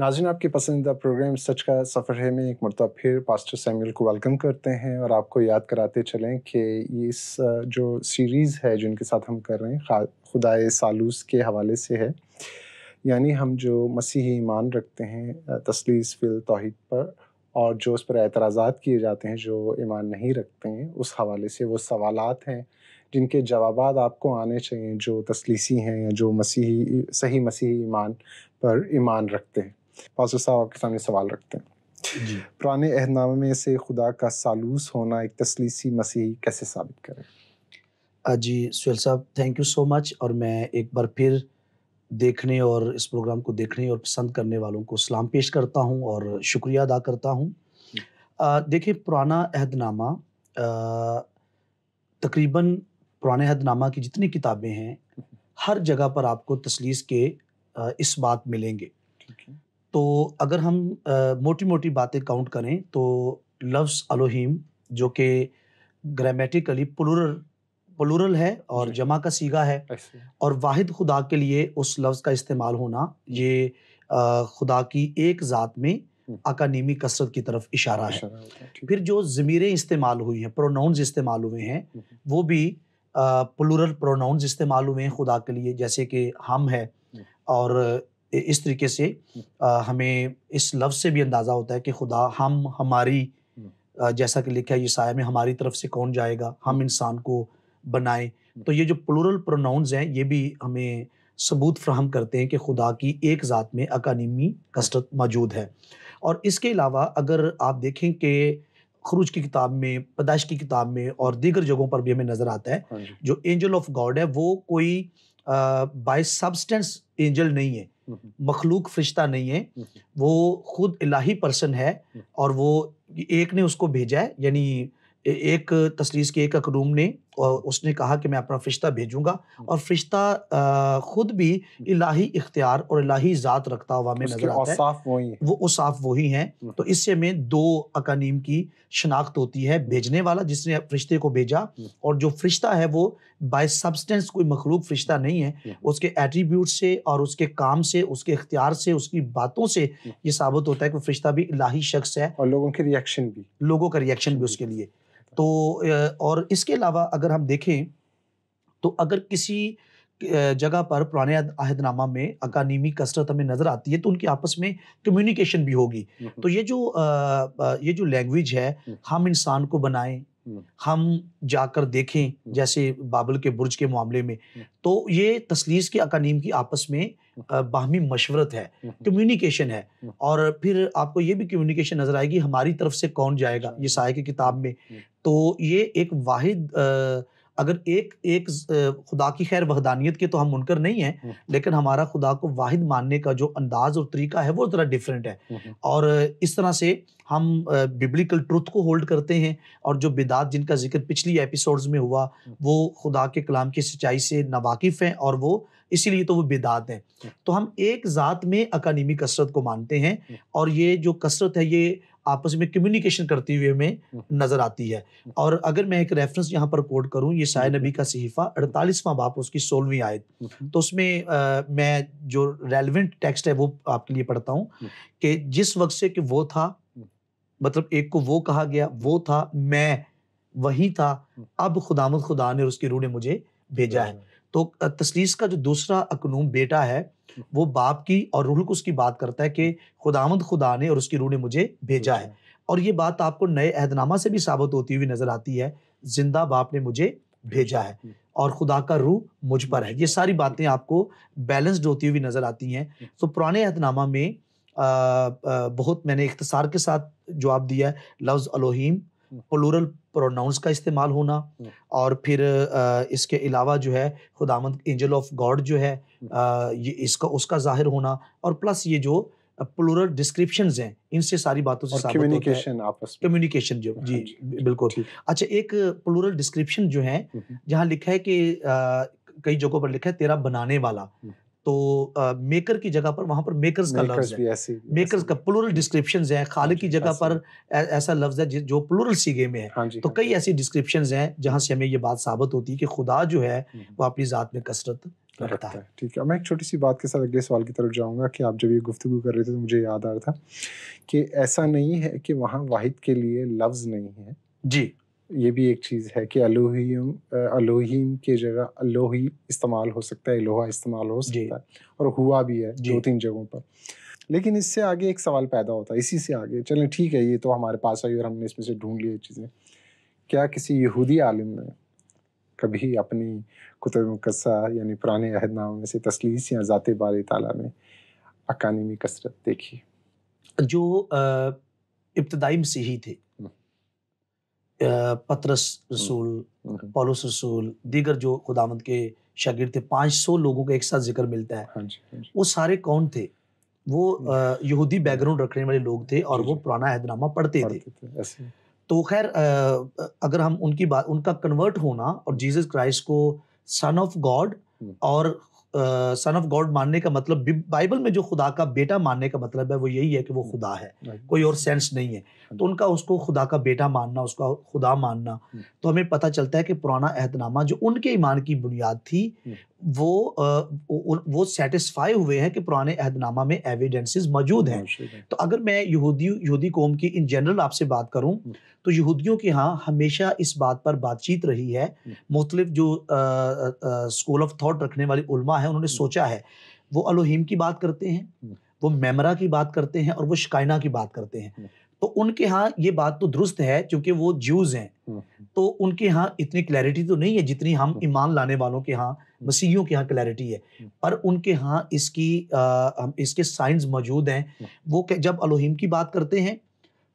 नाजिन आपके पसंदीदा प्रोग्राम सच का सफ़र है में एक मरतब फिर पास्टर सैमुअल को वेलकम करते हैं और आपको याद कराते चलें कि इस जो सीरीज़ है जिनके साथ हम कर रहे हैं खुदाए सालूस के हवाले से है यानी हम जो मसीही ईमान रखते हैं तसलीस फिल तोहद पर और जो उस पर एतराज़ा किए जाते हैं जो ईमान नहीं रखते हैं उस हवाले से वो सवालत हैं जिनके जवाब आपको आने चाहिए जो तसलीसी हैं या जो मसीही सही मसीही ईमान पर ईमान रखते हैं पासो साहब आपके सामने सवाल रखते हैं जी। पुराने अहदनामे में से खुदा का सालूस होना एक तसलीसी मसीही कैसे साबित करें जी सुहेल साहब थैंक यू सो मच और मैं एक बार फिर देखने और इस प्रोग्राम को देखने और पसंद करने वालों को सलाम पेश करता हूं और शुक्रिया अदा करता हूं देखिए पुराना अहदनामा तकरीबन पुराने अहदनामा की जितनी किताबें हैं हर जगह पर आपको तसलीस के इस बात मिलेंगे तो अगर हम मोटी मोटी बातें काउंट करें तो लफ्स अलोहिम जो कि ग्रामेटिकली प्लूरल प्लूरल है और जमा का सीगा है और वाहिद खुदा के लिए उस लफ्ज़ का इस्तेमाल होना ये आ, खुदा की एक ज़ात में हम्म। अकानीमी कसरत की तरफ इशारा, इशारा है फिर जो ज़मीरें इस्तेमाल हुई हैं प्रोनाउंस इस्तेमाल हुए हैं हम्म। वो भी प्लूरल प्रोनाउंस इस्तेमाल हुए हैं खुदा के लिए जैसे कि हम है हम्म। और इस तरीके से हम्म। हमें इस लफ्ज़ से भी अंदाज़ा होता है कि खुदा हम हमारी हम्म। जैसा कि लिखा है ये साय में हमारी तरफ से कौन जाएगा हम हम्म। इंसान को बनाए तो ये जो प्लूरल प्रोनाउंस हैं ये भी हमें सबूत फ्राहम करते हैं कि खुदा की एक ज़ात में अकानमी कसरत मौजूद है और इसके अलावा अगर आप देखें कि खरूज की किताब में पैदाइश की किताब में और दीगर जगहों पर भी हमें नज़र आता है हाँ जो एंजल ऑफ गॉड है वो कोई बाय सब्सटेंस एंजल नहीं है हम्म। मखलूक फरिश्ता नहीं है हम्म। वो खुद इलाही पर्सन है हम्म। और वो एक ने उसको भेजा है यानी एक तस्लीस के एक अकरूम ने उसने कहा कि मैं अपना फरिश्ता भेजूंगा हम्म। और फरिश्ता खुद भी हम्म। इलाही इख्तियार और इलाही ज़ात रखता हुआ हमें नजर आता है वो उसाफ वही हैं हम्म। तो इससे हमें दो अकानीम की शनाख्त होती है भेजने वाला जिसने फरिश्ते को भेजा और जो फरिश्ता है वो बाय सब्सटेंस कोई मखलूक फरिश्ता नहीं है उसके एट्रीब्यूट से और उसके काम से उसके इख्तियार से उसकी बातों से ये साबित होता है कि फरिश्ता भी इलाही शख्स है और लोगों के रिएक्शन भी लोगों का रिएक्शन भी उसके लिए तो और इसके अलावा अगर हम देखें तो अगर किसी जगह पर पुराने आहदनामा में अकानीमी कसरत हमें नज़र आती है तो उनकी आपस में कम्युनिकेशन भी होगी हम्म। तो ये जो ये जो लैंग्वेज है हम्म। हम इंसान को बनाएं हम्म। हम जाकर देखें जैसे बाबल के बुर्ज के मामले में तो ये तसलीस की अकानीम की आपस में बाहमी मशवरत है कम्युनिकेशन है और फिर आपको ये भी कम्युनिकेशन नज़र आएगी हमारी तरफ से कौन जाएगा अच्छा। ये साय की किताब में तो ये एक वाहिद अगर एक एक खुदा की खैर वहदानियत के तो हम मुनकर नहीं हैं हम्म। लेकिन हमारा खुदा को वाहिद मानने का जो अंदाज और तरीका है वो ज़रा डिफरेंट है हम्म, हम्म। और इस तरह से हम बिब्लिकल ट्रुथ को होल्ड करते हैं और जो बिदात जिनका जिक्र पिछली एपिसोड्स में हुआ वो खुदा के कलाम की सच्चाई से नावाकिफ़ हैं और वो इसीलिए तो वो बेदात हैं तो हम एक ज़ात में अकानीमी कसरत को मानते हैं और ये जो कसरत है ये आपस में कम्युनिकेशन करती हुई हमें हम्म। नजर आती है हम्म। और अगर मैं एक रेफरेंस यहाँ पर कोट करूँ ये साय नबी का सहीफा अड़तालीसवां बाप उसकी सोलहवीं आयत हम्म। तो उसमें आ, मैं जो रेलिवेंट टेक्स्ट है वो आपके लिए पढ़ता हूँ कि जिस वक्त से कि वो था मतलब एक को वो कहा गया वो था मैं वही था अब खुदामद खुदा ने उसकी रूह ने मुझे भेजा है तो तसलीस का जो दूसरा अकनूम बेटा है वो बाप की और रूह को उसकी बात करता है कि खुदामद खुदा ने और उसकी रूह ने मुझे भेजा है अच्छा। और ये बात आपको नए अहदनामा से भी साबित होती हुई नजर आती है जिंदा बाप ने मुझे भेजा है और खुदा का रूह मुझ पर है ये सारी बातें आपको बैलेंस्ड होती हुई नज़र आती हैं तो पुराने अहदनामा में आ, आ, बहुत मैंने इख्तसार के साथ जवाब दिया है लफ्ज़ अलोहीम प्लूरल प्रोनाउंस का इस्तेमाल होना हम्म। और फिर इसके अलावा जो है खुदामंद एंजल ऑफ गॉड जो है हम्म। ये इसका उसका जाहिर होना और प्लस ये जो प्लूरल डिस्क्रिप्शन हैं इनसे सारी बातों से कम्युनिकेशन आपस कम्युनिकेशन जो जी हाँ बिल्कुल अच्छा एक प्लूरल डिस्क्रिप्शन जो है हम्म। जहाँ लिखा है कि कई जगहों पर लिखा है तेरा बनाने वाला तो मेकर की जगह पर वहां पर मेकर्स का लफ्ज है मेकर्स का प्लूरल डिस्क्रिप्शन है खाले की जगह पर ऐसा लफ्ज है जो प्लूरल सीगे में है हाँ तो हाँ कई ऐसी डिस्क्रिप्शन है जहां से हमें ये बात साबित होती है कि खुदा जो है हम्म, हम्म। वो अपनी ज़ात में कसरत रखता है ठीक है मैं एक छोटी सी बात के साथ अगले सवाल की तरफ जाऊंगा कि आप जब ये गुफ्तु कर रहे थे तो मुझे याद आ रहा था कि ऐसा नहीं है कि वहाँ वाहिद के लिए लफ्ज़ नहीं है जी ये भी एक चीज़ है कि अलोहीम अलोहीम की जगह अलोही इस्तेमाल हो सकता है लोहा इस्तेमाल हो सकता है और हुआ भी है दो तीन जगहों पर लेकिन इससे आगे एक सवाल पैदा होता है इसी से आगे चलें ठीक है ये तो हमारे पास आई और हमने इसमें से ढूंढ लिया चीज़ें क्या किसी यहूदी आलिम ने कभी अपनी कुतब मुकस्सा यानी पुराने अहदनामे में से तसलीस या ज़ात बार ताला में अकानी कसरत देखी जो इब्तदाई मसीही थे पतरस रसूल हम्म, हम्म। पौलुस रसूल दीगर जो खुदामद के शागिर थे पाँच सौ लोगों का एक साथ जिक्र मिलता है हाँ हाँ वो सारे कौन थे वो हम्म। यहूदी बैकग्राउंड रखने वाले लोग थे और वो पुराना हैदनामा पढ़ते थे तो खैर अगर हम उनकी बात उनका कन्वर्ट होना और जीसस क्राइस्ट को सन ऑफ गॉड और सन ऑफ गॉड मानने का मतलब बाइबल में जो खुदा का बेटा मानने का मतलब है वो यही है कि वो खुदा है कोई और सेंस नहीं है हाँ तो उनका उसको खुदा का बेटा मानना उसका खुदा मानना हाँ। तो हमें पता चलता है कि पुराना अहदनामा जो उनके ईमान की बुनियाद थी हाँ। वो आ, वो सेटिस्फाई हुए हैं कि पुराने अहदनामा में एविडेंसेस मौजूद हैं तो अगर मैं यहूदी यहूदी कौम की इन जनरल आपसे बात करूं हम्म। तो यहूदियों के यहाँ हमेशा इस बात पर बातचीत रही है हम्म। मुख्तलिफ जो स्कूल ऑफ थॉट रखने वाली उलमा है उन्होंने हम्म। सोचा है वो अलोहिम की बात करते हैं वो मेमरा की बात करते हैं और वो शिकायना की बात करते हैं तो उनके यहाँ ये बात तो दुरुस्त है क्योंकि वो ज्यूज हैं हम्म। तो उनके यहाँ इतनी क्लैरिटी तो नहीं है जितनी हम हम्म। ईमान लाने वालों के यहाँ हम्म। मसीहियों के यहाँ क्लैरिटी है पर उनके यहाँ इसकी आ, इसके साइंस मौजूद हैं वो जब अलोहिम की बात करते हैं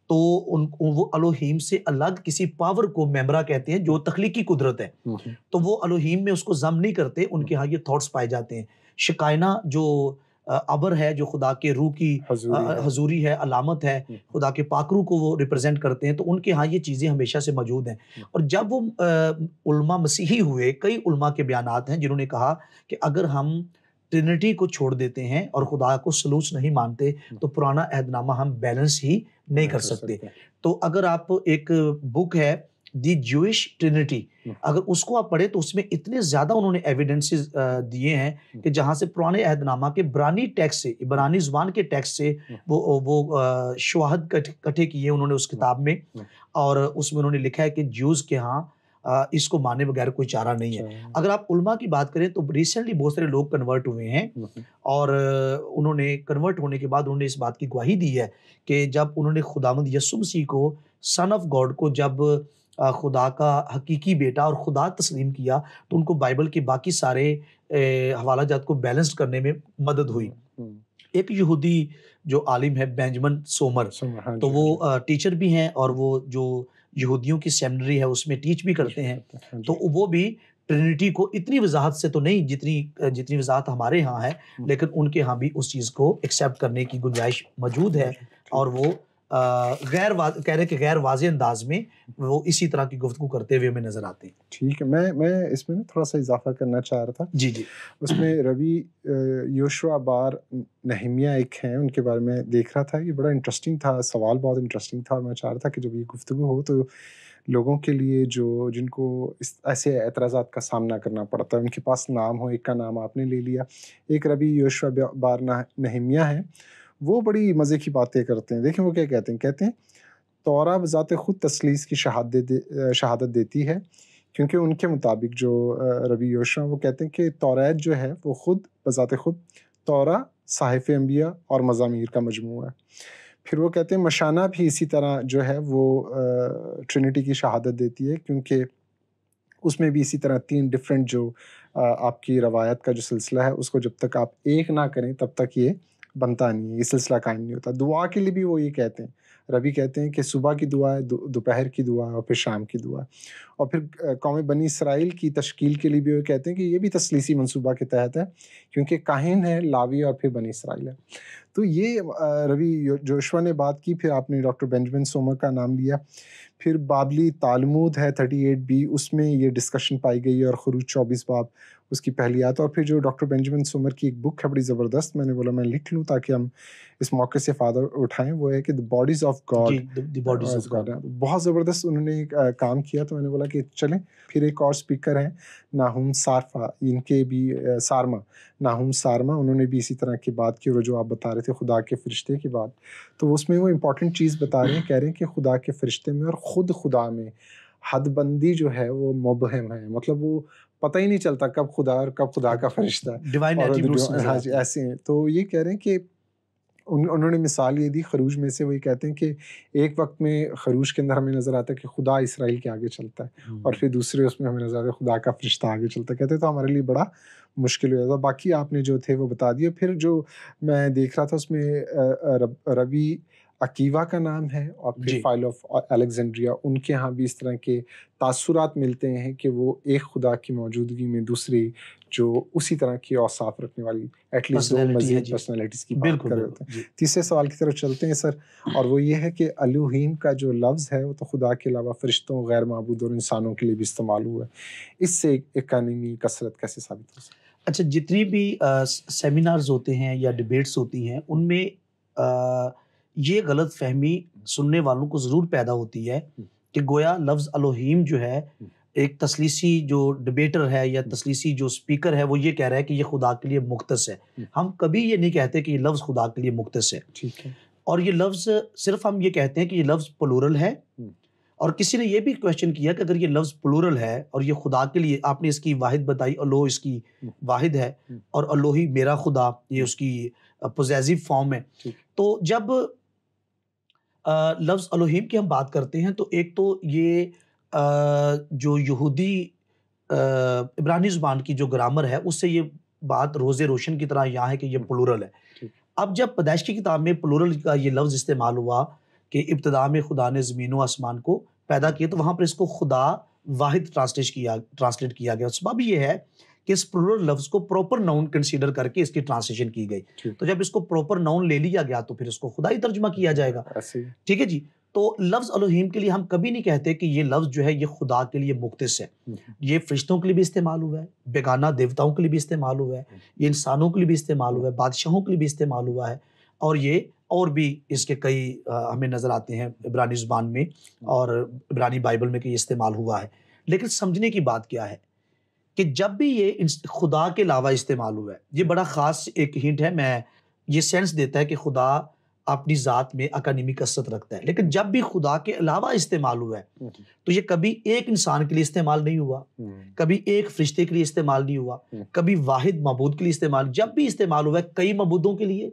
तो उन वो अलोहीम से अलग किसी पावर को मेमरा कहते हैं जो तखलीकी कुदरत है तो वो अलोहीम में उसको जम नहीं करते उनके यहाँ ये थॉट्स पाए जाते हैं शिकायना जो अबर है जो खुदा के रूह की हजूरी है अलामत है हम्म। खुदा के पाकरू को वो रिप्रेजेंट करते हैं तो उनके यहाँ ये चीज़ें हमेशा से मौजूद हैं हम्म। और जब वो उल्मा मसीही हुए कई उल्मा के बयान हैं जिन्होंने कहा कि अगर हम ट्रिनिटी को छोड़ देते हैं और खुदा को सलूस नहीं मानते हम्म। तो पुराना अहदनामा हम बैलेंस ही नहीं कर सकते तो अगर आप एक बुक है दी जूश ट्रिनिटी हम्म। अगर उसको आप पढ़े तो उसमें इतने ज्यादा उन्होंने एविडेंसेस दिए हैं हम्म। कि जहां से पुराने अहदनामा के बरानी टैक्स से इबरानी जुबान के टैक्स से हम्म। वो वो शुहद इकट्ठे किए उन्होंने उस किताब में और उसमें उन्होंने लिखा है कि ज्यूज के यहाँ इसको माने बगैर कोई चारा नहीं है अच्छा। अगर आप उलमा की बात करें तो रिसेंटली बहुत सारे लोग कन्वर्ट हुए हैं और उन्होंने कन्वर्ट होने के बाद उन्होंने इस बात की गवाही दी है कि जब उन्होंने खुदामद सी को सन ऑफ गॉड को जब खुदा का हकीकी बेटा और खुदा तस्लीम किया तो उनको बाइबल के बाकी सारे हवाला जात को बैलेंस करने में मदद हुई हम्म, हम्म। एक यहूदी जो आलिम है बेंजमन सोमर, हाँ तो वो हाँ टीचर भी हैं और वो जो यहूदियों की सेमिनरी है उसमें टीच भी करते हैं हाँ तो वो भी ट्रिनिटी को इतनी वजाहत से तो नहीं जितनी जितनी वजाहत हमारे यहाँ है हम्म। लेकिन उनके यहाँ भी उस चीज़ को एक्सेप्ट करने की गुंजाइश मौजूद है और वो गैर कह रहे कि गैर वाज अंदाज में वो इसी तरह की गुफ्तु करते हुए हमें नजर आते हैं ठीक है मैं मैं इसमें ना थोड़ा सा इजाफा करना चाह रहा था जी जी उसमें रवि योशवा बार नहमिया एक हैं उनके बारे में देख रहा था ये बड़ा इंटरेस्टिंग था सवाल बहुत इंटरेस्टिंग था और मैं चाह रहा था कि जब ये गुफ्तु हो तो लोगों के लिए जो जिनको इस ऐसे एतराज़ा का सामना करना पड़ता है उनके पास नाम हो एक का नाम आपने ले लिया एक रवि योशवा बार नहमिया है वो बड़ी मज़े की बातें करते हैं देखें वो क्या कहते हैं कहते हैं तोरा बज़ात ख़ुद तसलीस की शहादत दे, शहादत देती है क्योंकि उनके मुताबिक जो रबी योशा वो कहते हैं कि तोरात जो है वो ख़ुद बज़ात ख़ुद तौरा साहिफ़ अम्बिया और मज़ामिर का मजमू है फिर वो कहते हैं मशाना भी इसी तरह जो है वो ट्रिनिटी की शहादत देती है क्योंकि उसमें भी इसी तरह तीन डिफरेंट जो आपकी रवायत का जो सिलसिला है उसको जब तक आप एक ना करें तब तक ये बनता नहीं है ये सिलसिला कायम नहीं होता दुआ के लिए भी वो ये कहते हैं रवि कहते हैं कि सुबह की दुआ है दोपहर की दुआ और फिर शाम की दुआ और फिर कौम बनी इसराइल की तश्कील के लिए भी वो कहते हैं कि ये भी तसलीसी मनसूबा के तहत है क्योंकि काहिन है लावी और फिर बनी इसराइल है तो ये रवि जोशवा ने बात की फिर आपने डॉक्टर बेंजमिन सोमर का नाम लिया फिर बाबली तालमूद है थर्टी एट बी उसमें ये डिस्कशन पाई गई है और खरूज चौबीस बाब उसकी पहलियात और फिर जो डॉक्टर बेंजामिन सुमर की एक बुक है बड़ी ज़बरदस्त मैंने बोला मैं लिख लूँ ताकि हम इस मौके से फ़ायदा उठाएं वो है कि the bodies of God bodies of God बहुत ज़बरदस्त उन्होंने काम किया तो मैंने बोला कि चलें फिर एक और स्पीकर हैं नाहूम सारफा इनके भी सारमा नाहूम सारमा उन्होंने भी इसी तरह की बात की और जो आप बता रहे थे खुदा के फरिश्ते की बात तो उसमें वो इम्पोर्टेंट चीज़ बता रहे हैं कह रहे हैं कि खुदा के फरिश्ते में और ख़ुद खुदा में हदबंदी जो है वो मुबहम है मतलब वो पता ही नहीं चलता कब खुदा और कब खुदा का फरिश्ता हाँ ऐसे हैं तो ये कह रहे हैं कि उन उन्होंने मिसाल ये दी खरूज में से वही कहते हैं कि एक वक्त में खरूज के अंदर हमें नज़र आता है कि खुदा इसराइल के आगे चलता है हम्म। और फिर दूसरे उसमें हमें नज़र आता है खुदा का फरिश्ता आगे चलता है कहते तो हमारे लिए बड़ा मुश्किल हो जाता बाकी आपने जो थे वो बता दिया फिर जो मैं देख रहा था उसमें रब, रबी अकीवा का नाम है और फिर फाइल ऑफ अलेक्जेंड्रिया उनके यहाँ भी इस तरह के तासुरात मिलते हैं कि वो एक खुदा की मौजूदगी में दूसरी जो उसी तरह की औसाफ रखने वाली एटलीस्ट दो मजीद पर्सनैलिटीज़ की बात कर रहे होते हैं तीसरे सवाल की तरफ चलते हैं सर और वो ये है कि अलूहीम का जो लफ्ज़ है वो तो खुदा के अलावा फरिश्तों गैर महबूद और इंसानों के लिए भी इस्तेमाल हुआ है इससे कानूनी कसरत कैसे साबित हो सकती अच्छा जितनी भी सेमिनार्स होते हैं या डिबेट्स होती हैं उनमें ये गलत फहमी सुनने वालों को ज़रूर पैदा होती है हम्म। कि गोया लफ्ज़ अलोहीम जो है हम्म। एक तसलीसी जो डिबेटर है या हम्म। तसलीसी जो स्पीकर है वो ये कह रहा है कि ये खुदा के लिए मुख्तस है हम कभी ये नहीं कहते कि ये लफ्ज़ खुदा के लिए मुख्तस है ठीक है और ये लफ्ज़ सिर्फ हम ये कहते हैं कि ये लफ्ज़ प्लूरल है और किसी ने ये भी क्वेश्चन किया कि अगर ये लफ्ज़ प्लूरल है और ये खुदा के लिए आपने इसकी वाहिद बताई अलो इसकी वाहिद है और अलोही मेरा खुदा ये उसकी पोजेजिव फॉर्म है तो जब लफ्ज़ अलोहिम की हम बात करते हैं तो एक तो ये आ, जो यहूदी इब्रानी ज़ुबान की जो ग्रामर है उससे ये बात रोज़े रोशन की तरह यहाँ है कि ये प्लूरल है अब जब पैदाइश की किताब में प्लूरल का ये लफ्ज़ इस्तेमाल हुआ कि इब्तदा में खुदा ने ज़मीन व आसमान को पैदा किया तो वहाँ पर इसको खुदा वाहिद ट्रांसलेट किया ट्रांसलेट किया गया सब मतलब ये है कि इस प्लूरल लफ्ज को प्रॉपर नाउन कंसीडर करके इसकी ट्रांसलेशन की गई तो जब इसको प्रॉपर नाउन ले लिया गया तो फिर इसको खुदाई तर्जमा किया जाएगा ठीक है जी तो लफ्ज़ अलोहीम के लिए हम कभी नहीं कहते कि ये लफ्ज़ जो है ये खुदा के लिए मुख्तस है हम्म। ये फरिश्तों के लिए भी इस्तेमाल हुआ है बेगाना देवताओं के लिए भी इस्तेमाल हुआ है ये इंसानों के लिए भी इस्तेमाल हुआ है बादशाहों के लिए भी इस्तेमाल हुआ है और ये और भी इसके कई हमें नज़र आते हैं इबरानी ज़ुबान में हम्म। और इबरानी बाइबल में कि ये इस्तेमाल हुआ है लेकिन समझने की बात क्या है कि जब भी ये खुदा के अलावा इस्तेमाल हुआ है ये बड़ा ख़ास एक हिंट है मैं ये सेंस देता है कि खुदा अपनी ज़ात में अकानीमी कसरत रखता है लेकिन जब भी खुदा के अलावा इस्तेमाल हुआ है हम्म, हम्म। तो ये कभी एक इंसान के लिए इस्तेमाल नहीं हुआ हम्म। कभी एक फरिश्ते के लिए इस्तेमाल नहीं हुआ कभी वाहिद महबूद के लिए इस्तेमाल जब भी इस्तेमाल हुआ है कई महबूदों के लिए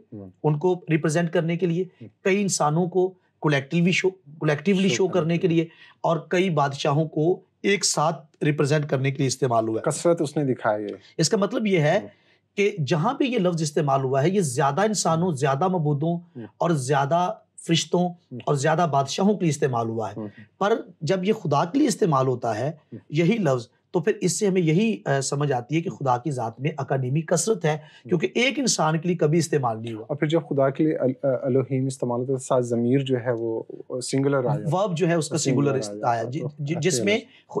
उनको रिप्रेजेंट करने के लिए कई इंसानों को कलेक्टिवली शो कलेक्टिवली शो करने के लिए और कई बादशाहों को एक साथ रिप्रेजेंट करने के लिए इस्तेमाल हुआ है कसरत उसने दिखाई है इसका मतलब यह है कि जहां पे ये लफ्ज इस्तेमाल हुआ है ये ज्यादा इंसानों ज्यादा मबूदों हम्म। और ज्यादा फरिश्तों हम्म। और ज्यादा बादशाहों के लिए इस्तेमाल हुआ है हम्म। पर जब ये खुदा के लिए इस्तेमाल होता है यही लफ्ज तो फिर इससे हमें यही समझ आती है कि खुदा की ज़ात में अकादमी कसरत है हम्म। क्योंकि एक इंसान के लिए कभी इस्तेमाल नहीं हुआ और फिर जब खुदा के लिए अल, इस्तेमाल होता है तो साथ ज़मीर जो है वो सिंगुलर आया वर्ब जो है उसका सिंगुलर आया तो जिसमें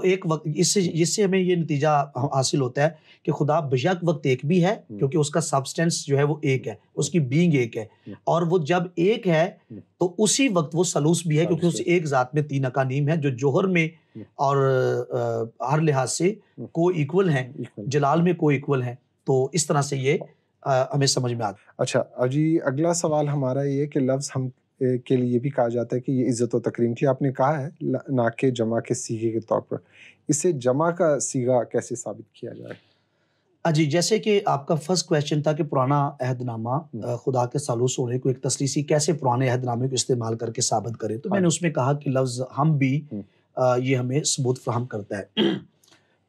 एक वक्त इससे इससे हमें ये नतीजा हासिल होता है कि खुदा बशक वक्त एक भी है हम्म। क्योंकि उसका सब्सटेंस जो है वो एक है हम्म। उसकी बींग एक है और वो जब एक है तो उसी वक्त वो सलूस भी है क्योंकि उस एक ज़ात में तीन अकानीम है जो जोहर में और हर लिहाज से को इक्वल हैं जलाल में को इक्वल हैं तो इस तरह से ये आ, हमें समझ में आता अच्छा अजी अगला सवाल हमारा ये कि लफ्ज़ हम के लिए भी कहा जाता है कि ये इज़्ज़त और तकरीम की आपने कहा है ना के जमा के सीगे के तौर पर इसे जमा का सीगा कैसे साबित किया जाए अजी जैसे कि आपका फर्स्ट क्वेश्चन था कि पुराना अहदनामा hmm. खुदा के सालूस होने को एक तसलीसी कैसे पुराने अहदनामे को इस्तेमाल करके साबित करें तो हाँ मैंने उसमें कहा कि लफ्ज़ हम भी hmm. ये हमें सबूत फ्राहम करता है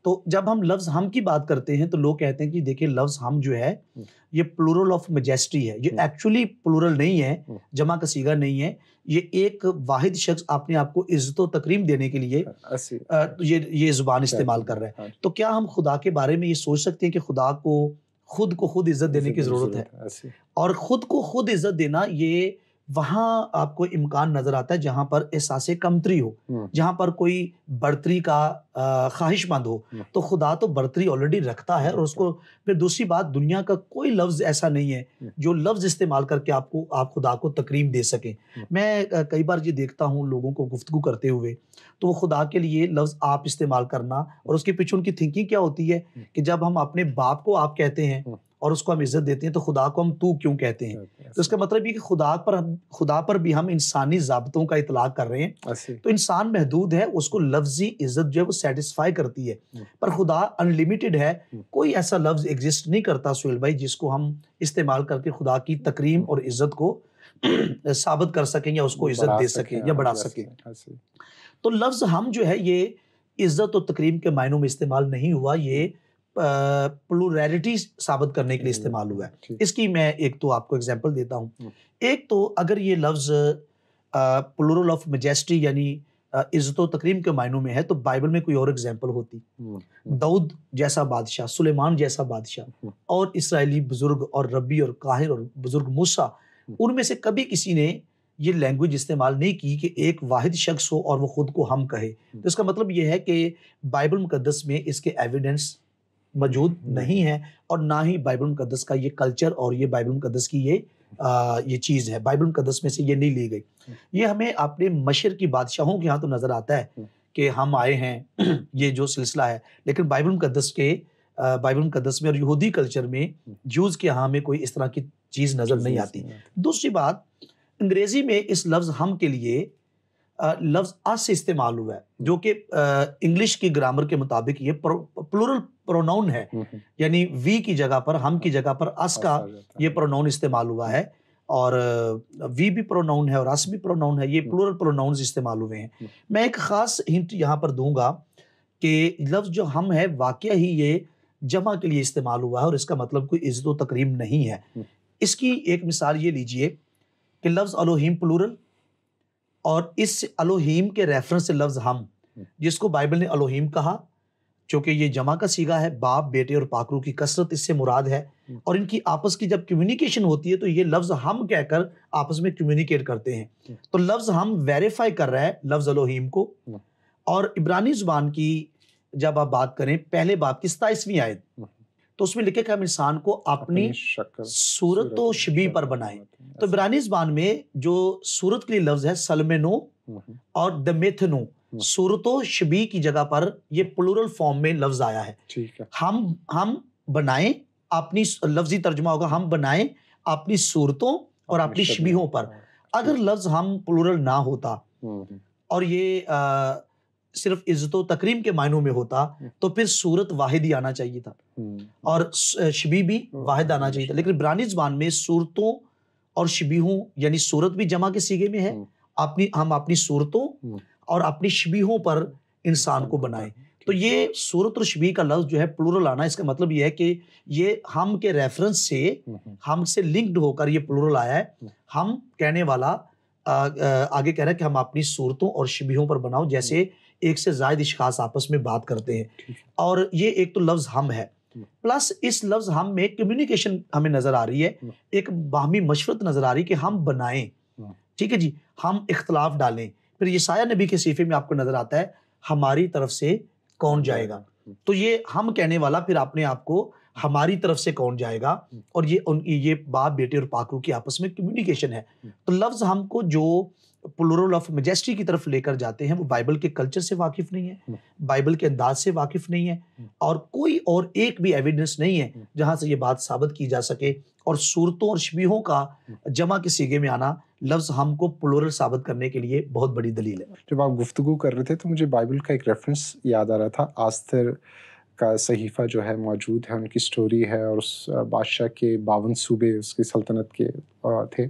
तो जब हम लफ्ज़ हम की बात करते हैं तो लोग कहते हैं कि देखिए लफ्ज़ हम जो है हम्म। ये प्लूरल ऑफ मजेस्ट्री है ये एक्चुअली हम्म। प्लूरल नहीं है हम्म। जमा कसीगा नहीं है ये एक वाहिद शख्स अपने आप को इज्जत तकरीम देने के लिए आ, हाँ, ये ये ज़ुबान अच्छा, इस्तेमाल कर रहे हैं हाँ। तो क्या हम खुदा के बारे में ये सोच सकते हैं कि खुदा को खुद को खुद इज्जत देने की ज़रूरत है और ख़ुद को खुद इज्जत देना ये वहां आपको इम्कान नज़र आता है जहां पर एहसास कमतरी हो हम्म। जहां पर कोई बढ़तरी का ख्वाहिशमंद हो हम्म। तो खुदा तो बढ़तरी ऑलरेडी रखता है और उसको फिर दूसरी बात दुनिया का कोई लफ्ज़ ऐसा नहीं है हम्म। जो लफ्ज़ इस्तेमाल करके आपको आप खुदा को तकरीम दे सकें मैं कई बार ये देखता हूँ लोगों को गुफ्तु करते हुए तो वो खुदा के लिए लफ्ज़ आप इस्तेमाल करना और उसके पीछे उनकी थिंकिंग क्या होती है कि जब हम अपने बाप को आप कहते हैं और उसको हम इज्जत देते हैं तो खुदा को हम तू क्यों कहते हैं तो इसका मतलब ये कि खुदा पर हम खुदा पर भी हम इंसानी जबतों का इतलाक कर रहे हैं तो इंसान महदूद है उसको लफ्जी इज्जत जो है वो सेटिस्फाई करती है हम्म। पर खुदा अनलिमिटेड है हम्म। कोई ऐसा लफ्ज एग्जिस्ट नहीं करता सुहेल भाई जिसको हम इस्तेमाल करके खुदा की हम्म। तक्रीम और इज्जत को साबित कर सकें या उसको इज्जत दे सकें या बढ़ा सकें तो लफ्ज हम जो है ये इज्जत और तकरीम के मायनों में इस्तेमाल नहीं हुआ ये प्लूरिटी साबित करने के लिए हम्म, इस्तेमाल हुआ है इसकी मैं एक तो आपको एग्जाम्पल देता हूँ हम्म। एक तो अगर ये लफ्ज़ प्लूरल ऑफ मजेस्टी यानी इज्जत तकरीम के मायनों में है तो बाइबल में कोई और एग्जाम्पल होती हम्म, दाऊद जैसा बादशाह सुलेमान जैसा बादशाह और इसराइली बुजुर्ग और रबी और काहिर और बुजुर्ग मूसा उनमें से कभी किसी ने ये लैंग्वेज इस्तेमाल नहीं की कि एक वाहिद शख्स हो और वो खुद को हम कहे तो इसका मतलब ये है कि बाइबल मुकदस में इसके एविडेंस मौजूद नहीं है और ना ही बाइबल मुकदस का ये कल्चर और ये बाइबल मुकदस की ये आ, ये चीज़ है बाइबल मुकदस में से ये नहीं ली गई ये हमें अपने मशर की बादशाहों के यहाँ तो नज़र आता है कि हम आए हैं ये जो सिलसिला है लेकिन बाइबल मुकदस के बाइबल मुकदस में और यहूदी कल्चर में जूज के यहाँ में कोई इस तरह की चीज़ नज़र नहीं आती दूसरी बात अंग्रेज़ी में इस लफ्ज़ हम के लिए लफ्ज़ अस इस्तेमाल हुआ है जो कि इंग्लिश की ग्रामर के मुताबिक ये प्लूरल प्रोनाउन है हम्म, हम्म। यानी वी की जगह पर हम की जगह पर अस का अच्छा, अच्छा। ये प्रोनाउन इस्तेमाल हुआ है और वी भी प्रोनाउन है और अस भी प्रोनाउन है ये प्लूरल हम्म। प्रोनाउन इस्तेमाल हुए हैं मैं एक ख़ास हिंट यहाँ पर दूंगा कि लफ्ज़ जो हम है वाक्य ही ये जमा के लिए इस्तेमाल हुआ है और इसका मतलब कोई इज्जत तकरीम नहीं है इसकी एक मिसाल ये लीजिए कि लफ्ज़ अलोहिम प्लूरल और इस अलोहिम के रेफरेंस से लफ्ज़ हम जिसको बाइबल ने अलोहिम कहा क्योंकि ये जमा का सीगा है बाप बेटे और पाकरू की कसरत इससे मुराद है हम्म। और इनकी आपस की जब कम्युनिकेशन होती है तो ये लफ्ज हम कहकर आपस में कम्युनिकेट करते हैं हम्म। तो लफ्ज हम वेरीफाई कर रहा है लफ्ज अलोहीम को हम्म। और इब्रानी जुबान की जब आप बात करें पहले बाप की सताइसवीं आयत तो उसमें लिखे कि हम इंसान को अपनी, सूरत तो शबी पर बनाए तो इब्रानी जुबान में जो सूरत के लिए लफ्ज है सलमेनो और दमेथनो हाँ। सूरत शबी की जगह पर ये प्लूरल फॉर्म में लफ्ज आया है ठीक है हम हम बनाए अपनी लफ्जी तर्जमा होगा हम बनाए अपनी सूरतों और अपनी शबीहों पर हाँ, अगर लफ्ज हम प्लूरल ना होता हम्म, हम्म। और ये आ, सिर्फ इज्जत तकरीम के मायनों में होता हम्म। तो फिर सूरत वाहिद ही आना चाहिए था और शबी भी हाँ, वाहिद आना चाहिए था लेकिन ब्रानी जबान में सूरतों और शबीहों यानी सूरत भी जमा के सीगे में है अपनी हम अपनी सूरतों और अपनी शबीहों पर इंसान को बनाए तो ये सूरत और शबी का लफ्ज़ जो है प्लूरल आना इसका मतलब ये है कि ये हम के रेफरेंस से हम्म, हम्म। हम से लिंक्ड होकर ये प्लूरल आया है हम्म। हम कहने वाला आ, आ, आगे कह रहा है कि हम अपनी सूरतों और शबीहों पर बनाओ जैसे एक से जायद इशखास आपस में बात करते हैं और ये एक तो लफ्ज़ हम है प्लस इस लफ्ज़ हम में कम्युनिकेशन हमें नज़र आ रही है एक बाहमी मशरत नज़र आ रही है कि हम बनाएं ठीक है जी हम इख्तलाफ डालें फिर साया नबी के सीफे में आपको नजर आता है हमारी तरफ से कौन हम्म। जाएगा तो ये हम कहने वाला फिर अपने आपको हमारी तरफ से कौन जाएगा हम्म। और ये उनकी ये बाप बेटे और पाकरू की आपस में कम्युनिकेशन है हम्म। तो लफ्ज हमको जो प्लोरल ऑफ मेजेस्टी की तरफ लेकर जाते हैं वो बाइबल के कल्चर से वाकिफ नहीं है बाइबल के अंदाज से वाकिफ नहीं है और कोई और एक भी एविडेंस नहीं है जहां से ये बात साबित की जा सके और सूरतों और शबीहों का हम्म। जमा के सीगे में आना लफ्ज हमको प्लोरल साबित करने के लिए बहुत बड़ी दलील है जब आप गुफ्तु कर रहे थे तो मुझे बाइबल का एक रेफरेंस याद आ रहा था आस्तर का सहीफ़ा जो है मौजूद है उनकी स्टोरी है और उस बादशाह के बावन सूबे उसकी सल्तनत के थे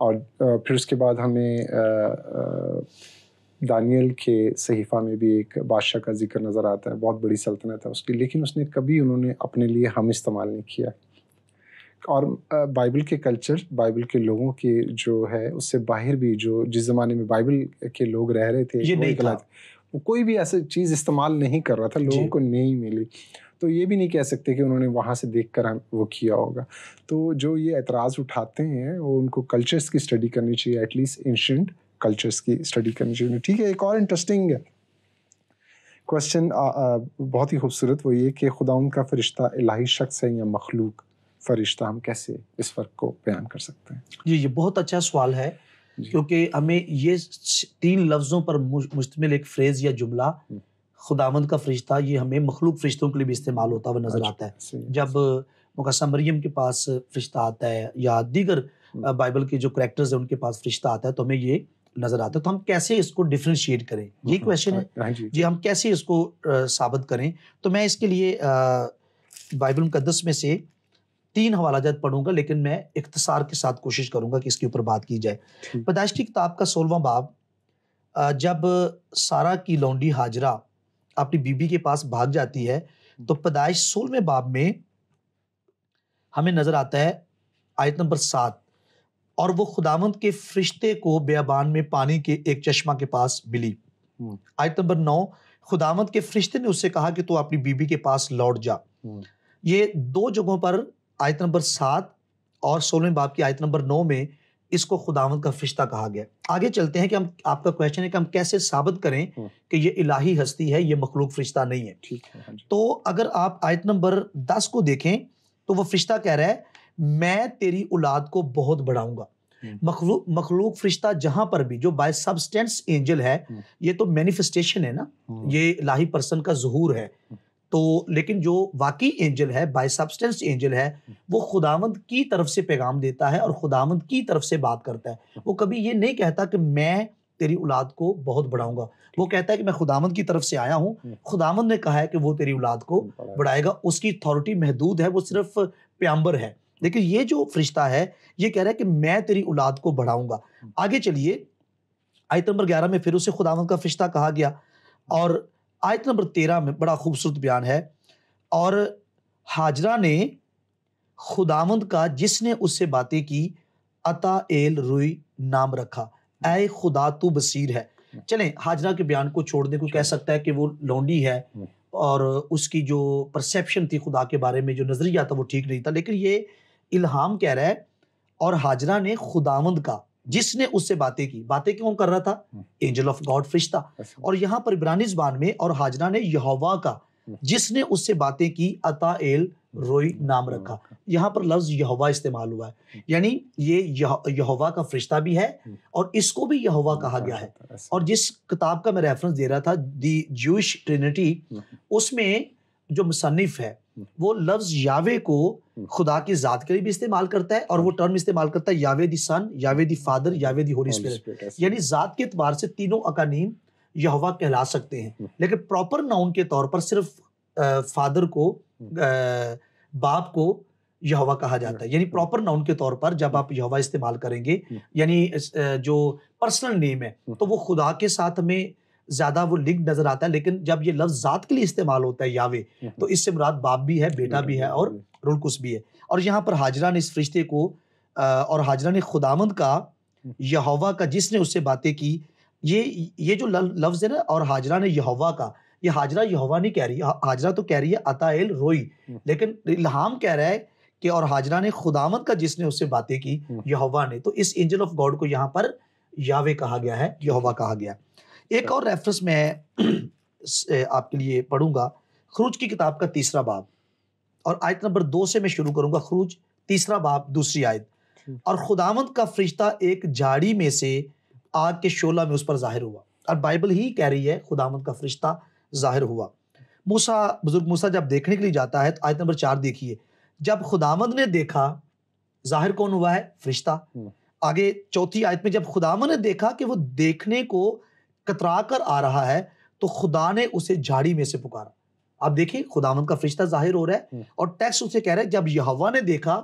और फिर उसके बाद हमें दानियल के सहीफ़ा में भी एक बादशाह का जिक्र नज़र आता है बहुत बड़ी सल्तनत है उसकी लेकिन उसने कभी उन्होंने अपने लिए हम इस्तेमाल नहीं किया और बाइबल के कल्चर बाइबल के लोगों के जो है उससे बाहर भी जो जिस ज़माने में बाइबल के लोग रह रहे थे ये नहीं था। वो कोई भी ऐसा चीज़ इस्तेमाल नहीं कर रहा था लोगों को नहीं मिली तो ये भी नहीं कह सकते कि उन्होंने वहाँ से देख कर वो किया होगा तो जो ये एतराज़ उठाते हैं वो उनको कल्चर्स की स्टडी करनी चाहिए एटलीस्ट एंशेंट कल्चर्स की स्टडी करनी चाहिए ठीक है एक और इंटरेस्टिंग क्वेश्चन बहुत ही खूबसूरत वो ये कि खुदा उनका फरिश्ता इलाही शख्स है या मखलूक फरिश्ता हम कैसे इस फर्क को बयान कर सकते हैं जी ये बहुत अच्छा सवाल है क्योंकि हमें ये तीन लफ्ज़ों पर मुश्तमिल एक फ्रेज़ या जुमला हम्म। खुदामंद का फरिश्ता ये हमें मखलूक फरिश्तों के लिए भी इस्तेमाल होता हुआ नज़र अच्छा, आता है जब मुकसम मरियम के पास फरिश्ता आता है या दीगर हम्म। बाइबल के जो करेक्टर्स हैं उनके पास फरिश्ता आता है तो हमें ये नज़र आता है तो हम कैसे इसको डिफ्रेंशिएट करें ये क्वेश्चन हम्म, है हाँ, जी हम कैसे इसको साबित करें तो मैं इसके लिए बाइबल मुकदस में से तीन हवाला जात पढ़ूंगा लेकिन मैं इख्तसार के साथ कोशिश करूंगा कि इसके ऊपर बात की जाए पैदाइश की किताब का सोलवा बाब जब सारा की लौंडी हाजरा अपनी बीबी के पास भाग जाती है तो पैदाइश सोलवें बाब में हमें नजर आता है आयत नंबर सात और वो खुदावंत के फरिश्ते को बेबान में पानी के एक चश्मा के पास मिली हम्म। आयत नंबर नौ खुदावंत के फरिश्ते ने उससे कहा कि तू तो अपनी बीबी के पास लौट जा हम्म। ये दो जगहों पर आयत नंबर सात और सोलहवें बाप की आयत नंबर नौ में इसको खुदावंत का फिश्ता कहा गया आगे चलते हैं कि हम आपका क्वेश्चन है कि हम कैसे साबित करें हम्म। कि ये इलाही हस्ती है ये मखलूक फरिश्ता नहीं है ठीक है हाँ तो अगर आप आयत नंबर दस को देखें तो वो फरिश्ता कह रहा है मैं तेरी औलाद को बहुत बढ़ाऊंगा हम्म। मखलूक मखलूक फरिश्ता जहां पर भी जो बाय सबस्टेंस एंजल है हम्म। ये तो मैनिफेस्टेशन है ना ये लाही पर्सन का जहूर है तो लेकिन जो वाकई एंजल है बाय सब्सटेंस एंजल है हम्म। वो खुदावंद की तरफ से पैगाम देता है और खुदावंद की तरफ से बात करता है हम्म। वो कभी ये नहीं कहता कि मैं तेरी औलाद को बहुत बढ़ाऊंगा वो कहता है कि मैं खुदामंद की तरफ से आया हूँ हम्म। खुदामंद ने कहा है कि वो तेरी औलाद को बढ़ाएगा उसकी अथॉरिटी महदूद है वो सिर्फ प्याम्बर है लेकिन ये जो फरिश्ता है ये कह रहा है कि मैं तेरी औलाद को बढ़ाऊंगा आगे चलिए आयत नंबर ग्यारह में फिर उसे खुदावंद का फरिश्ता कहा गया और आयत नंबर तेरह में बड़ा खूबसूरत बयान है और हाजरा ने खुदामंद का जिसने उससे बातें की अता एल रुई नाम रखा ए खुदा तू बसीर है चले हाजरा के बयान को छोड़ दें कोई कह सकता है कि वो लौंडी है और उसकी जो परसेप्शन थी खुदा के बारे में जो नज़रिया था वो ठीक नहीं था लेकिन ये इल्हाम कह रहा है और हाजरा ने खुदामंद का जिसने उससे बातें की बातें क्यों कर रहा था एंजल ऑफ गॉड फरिश्ता और यहाँ पर इब्रानिज बान में और हाजरा ने यहोवा का हम्म। जिसने उससे बातें की अता एल रोई हम्म। नाम रखा यहाँ पर लफ्ज यहोवा इस्तेमाल हुआ है हम्म। यानी ये यह, यहोवा का फरिश्ता भी है और इसको भी यहोवा कहा गया है अच्छा, अच्छा। और जिस किताब का मैं रेफरेंस दे रहा था दी जूश ट्रिनिटी उसमें जो मुसनफ़ है हम्म। वो लफ्ज यावे को हम्म। खुदा की जात के लिए भी इस्तेमाल करता है और वो हम्म। टर्म इस्तेमाल करता है यावे दी सन यावे दी फादर यावे दी होली स्पिरिट यानी जात के एतबार से तीनों अकानीम यहवा कहला सकते हैं लेकिन प्रॉपर नाउन के तौर पर सिर्फ फादर को बाप को यहवा कहा जाता है यानी प्रॉपर नाउन के तौर पर जब आप यहवा इस्तेमाल करेंगे यानी जो पर्सनल नेम है तो वो खुदा के साथ में ज्यादा वो लिंक नजर आता है लेकिन जब ये लफ्ज जात के लिए इस्तेमाल होता है यावे हम्म। तो इससे मुराद बाप भी है बेटा भी है और रुलकुस भी है और यहाँ पर हाजरा ने इस फरिश्ते को और हाजरा ने खुदामंद का हम्म। यहोवा का जिसने उससे बातें की ये ये जो लफ्ज़ है ना और हाजरा ने यहोवा का ये हाजरा यहोवा नहीं कह रही हाजरा तो कह रही है अताएल रोई हम्म। लेकिन इल्हाम कह रहा है कि और हाजरा ने खुदामद का जिसने उससे बातें की यहोवा ने तो इस एंजल ऑफ गॉड को यहाँ पर यावे कहा गया है यहोवा कहा गया एक और रेफरेंस मैं आपके लिए पढ़ूंगा खरूज की किताब का तीसरा बाब और आयत नंबर दो से मैं शुरू करूंगा खरूज तीसरा बाब दूसरी आयत और खुदावंत का फरिश्ता एक झाड़ी में से आग के शोला में उस पर जाहिर हुआ और बाइबल ही कह रही है खुदावंत का फरिश्ता जाहिर हुआ मूसा बुजुर्ग मूसा जब देखने के लिए जाता है तो आयत नंबर चार देखिए जब खुदामद ने देखा जाहिर कौन हुआ है फरिश्ता आगे चौथी आयत में जब खुदामद ने देखा कि वो देखने को कतरा कर आ रहा है तो खुदा ने उसे झाड़ी में से पुकारा आप देखिए खुदावन का फरिश्ता जाहिर हो रहा है हम्म। और टेक्स्ट उसे कह रहा है जब यहावा ने देखा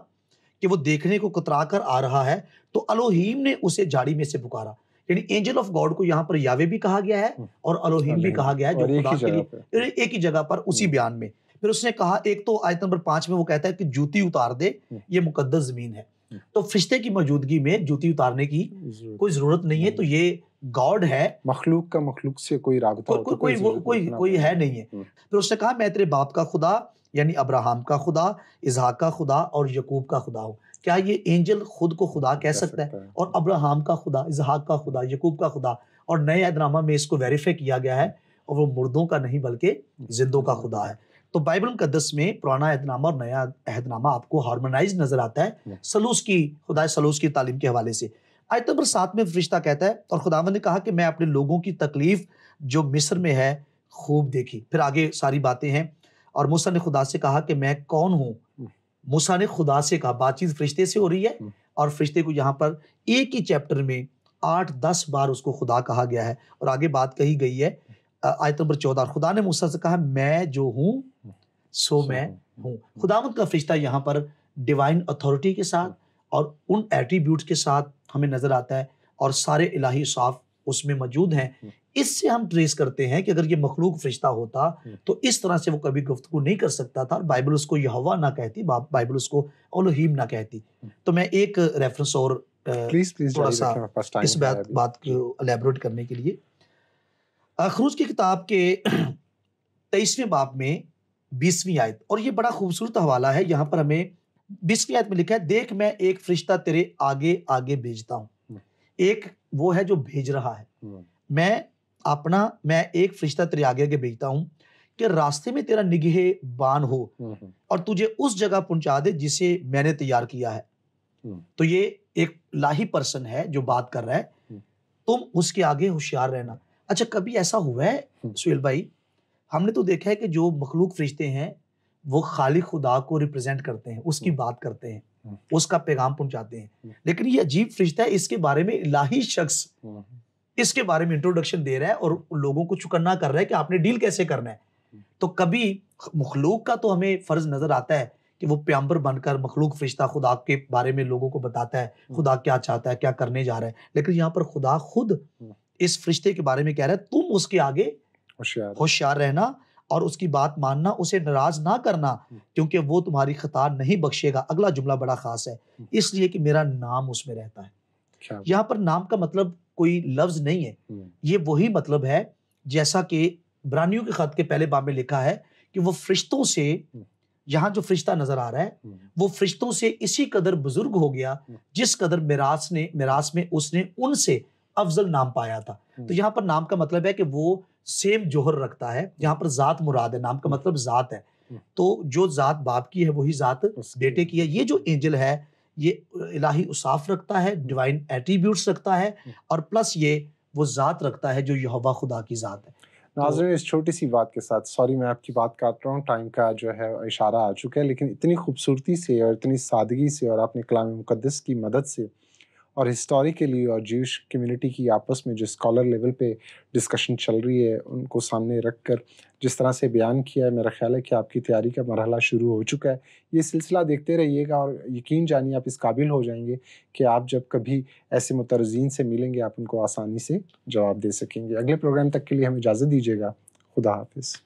कि वो देखने को कतरा कर आ रहा है तो अलोहीम ने उसे झाड़ी में से पुकारा यानी एंजल ऑफ गॉड को यहाँ पर यावे भी कहा गया है हम्म। और अलोहिम भी कहा गया है जो खुदा के लिए एक ही जगह पर उसी हम्म। बयान में फिर उसने कहा एक तो आयत नंबर पांच में वो कहता है कि जूती उतार दे ये मुकदस जमीन है तो फिश्ते की मौजूदगी में जूती उतारने की कोई जरूरत नहीं है तो ये गॉड है मखलूक का मखलूक से कोई राबता को, को, तो कोई कोई कोई, कोई है नहीं है हम्म। फिर उसने कहा मैं तेरे बाप का खुदा यानी अब्राहम का खुदा इसहाक का खुदा और यकूब का खुदा हूँ क्या ये एंजल खुद को खुदा कह सकता है और अब्राहम का खुदा इजहाक का खुदा यकूब का खुदा और नए ऐदनामा में इसको वेरीफाई किया गया है और वो मुर्दों का नहीं बल्कि जिंदों का खुदा है तो बाइबल मुकदस में पुराना अहदनामा और नया अहदनामा आपको हार्मोनाइज नजर आता है सलूस की खुदा सलूस की तालीम के हवाले से आयत नंबर सात में फरिश्ता कहता है और खुदावन ने कहा कि मैं अपने लोगों की तकलीफ जो मिस्र में है खूब देखी फिर आगे सारी बातें हैं और मूसा ने खुदा से कहा कि मैं कौन हूँ हम्म। मूसा ने खुदा से कहा बातचीत फरिश्ते से हो रही है हम्म। और फरिश्ते को यहाँ पर एक ही चैप्टर में आठ दस बार उसको खुदा कहा गया है और आगे बात कही गई है आयत नंबर चौदह खुदा ने मूसा से कहा मैं जो हूँ सो मैं हूँ खुदामद का फरिश्ता यहाँ पर डिवाइन अथॉरिटी के साथ हम्म। और उन एट्रीब्यूट के साथ हमें नज़र आता है और सारे इलाही साफ उसमें मौजूद हैं हम्म। इससे हम ट्रेस करते हैं कि अगर ये मखलूक फरिश्ता होता हम्म। तो इस तरह से वो कभी गुफ्तु नहीं कर सकता था और बाइबल उसको यहवा ना कहती बाइबल उसको ओलोहीम ना कहती हम्म। तो मैं एक रेफरेंस और इस बात बात को एलेबोरेट करने के लिए अखरूज की किताब के तेईसवें बाप में बीसवीं आयत और ये बड़ा खूबसूरत हवाला है यहाँ पर हमें बीसवीं आयत में लिखा है देख मैं एक फरिश्ता तेरे आगे आगे भेजता हूँ हम्म। एक वो है जो भेज रहा है हम्म। मैं अपना मैं एक फरिश्ता तेरे आगे आगे भेजता हूँ कि रास्ते में तेरा निगह बान हो हम्म, और तुझे उस जगह पहुंचा दे जिसे मैंने तैयार किया है तो ये एक लाही पर्सन है जो बात कर रहा है तुम उसके आगे होशियार रहना अच्छा कभी ऐसा हुआ है सुहेल भाई हमने तो देखा है कि जो मखलूक फरिश्ते हैं वो खाली खुदा को रिप्रेजेंट करते हैं उसकी हम्म। बात करते हैं हम्म। उसका पैगाम पहुंचाते हैं हम्म। लेकिन ये अजीब फरिश्ता है इसके बारे में इलाही शख्स इसके बारे में इंट्रोडक्शन दे रहा है और लोगों को चुकन्ना कर रहा है कि आपने डील कैसे करना है तो कभी मखलूक का तो हमें फर्ज नजर आता है कि वो प्याम्बर बनकर मखलूक फरिश्ता खुदा के बारे में लोगों को बताता है खुदा क्या चाहता है क्या करने जा रहा है लेकिन यहाँ पर खुदा खुद इस फरिश्ते के बारे में कह रहा है तुम उसके आगे होशियार रहना और उसकी बात मानना उसे नाराज ना करना हम्म। क्योंकि वो तुम्हारी खता नहीं बख्शेगा अगला जुमला बड़ा खास है हम्म। इसलिए कि मेरा नाम उसमें रहता है अच्छा। यहाँ पर नाम का मतलब कोई लफ्ज नहीं है हम्म। ये वही मतलब है जैसा कि ब्रानियों के खत के पहले बाब में लिखा है कि वो फरिश्तों से यहाँ जो फरिश्ता नजर आ रहा है वो फरिश्तों से इसी कदर बुजुर्ग हो गया जिस कदर मिरास ने मिरास में उसने उनसे अफजल नाम पाया था तो यहाँ पर नाम का मतलब है कि वो सेम जोहर रखता है यहाँ पर जात मुराद है नाम का मतलब जात है हम्म। तो जो जात बाप की है वही जात बेटे की है ये जो एंजल है ये इलाही उसाफ रखता है डिवाइन एट्रीब्यूट्स रखता है हम्म। और प्लस ये वो जात रखता है जो यहोवा खुदा की जात है तो नाजरन इस छोटी सी बात के साथ सॉरी मैं आपकी बात काट रहा हूँ टाइम का जो है इशारा आ चुका है लेकिन इतनी खूबसूरती से और इतनी सादगी से और आपने कलाम मुकदस की मदद से और हिस्टोरिकली और जूश कम्युनिटी की आपस में जो स्कॉलर लेवल पे डिस्कशन चल रही है उनको सामने रख कर जिस तरह से बयान किया है मेरा ख्याल है कि आपकी तैयारी का मरहला शुरू हो चुका है ये सिलसिला देखते रहिएगा और यकीन जानिए आप इस काबिल हो जाएंगे कि आप जब कभी ऐसे मुतरजीन से मिलेंगे आप उनको आसानी से जवाब दे सकेंगे अगले प्रोग्राम तक के लिए हमें इजाज़त दीजिएगा खुदा हाफिज़